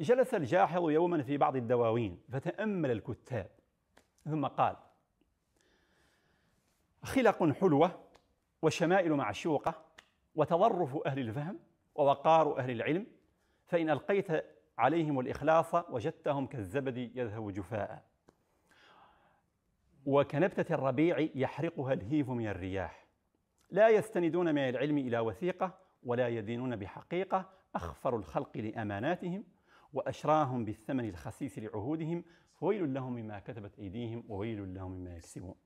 جلس الجاحظ يوما في بعض الدواوين فتأمل الكتاب ثم قال خلق حلوة وشمائل معشوقة وتظرف أهل الفهم ووقار أهل العلم فإن ألقيت عليهم الإخلاص وجدتهم كالزبد يذهب جفاء وكنبتة الربيع يحرقها الهيف من الرياح لا يستندون من العلم إلى وثيقة ولا يدينون بحقيقة أخفر الخلق لأماناتهم وأشراهم بالثمن الخسيس لعهودهم فويل لهم مما كتبت أيديهم وويل لهم مما يكسبون